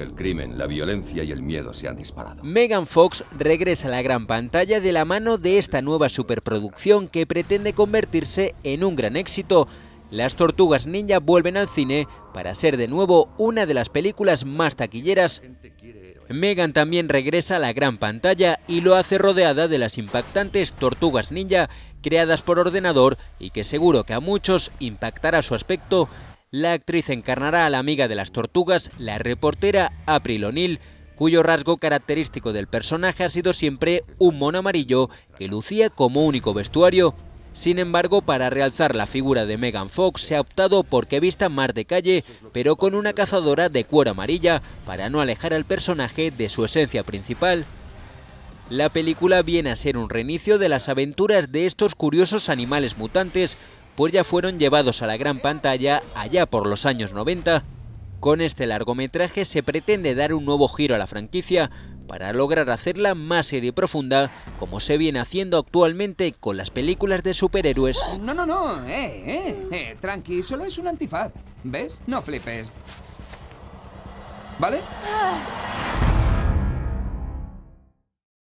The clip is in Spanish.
El crimen, la violencia y el miedo se han disparado. Megan Fox regresa a la gran pantalla de la mano de esta nueva superproducción que pretende convertirse en un gran éxito. Las tortugas ninja vuelven al cine para ser de nuevo una de las películas más taquilleras. Megan también regresa a la gran pantalla y lo hace rodeada de las impactantes tortugas ninja creadas por ordenador y que seguro que a muchos impactará su aspecto la actriz encarnará a la amiga de las tortugas, la reportera April O'Neill, cuyo rasgo característico del personaje ha sido siempre un mono amarillo que lucía como único vestuario. Sin embargo, para realzar la figura de Megan Fox se ha optado por que vista más de calle, pero con una cazadora de cuero amarilla, para no alejar al personaje de su esencia principal. La película viene a ser un reinicio de las aventuras de estos curiosos animales mutantes, pues ya fueron llevados a la gran pantalla allá por los años 90. Con este largometraje se pretende dar un nuevo giro a la franquicia para lograr hacerla más seria y profunda, como se viene haciendo actualmente con las películas de superhéroes. No, no, no, eh, eh, eh tranqui, solo es un antifaz. ¿Ves? No flipes. ¿Vale? Ah.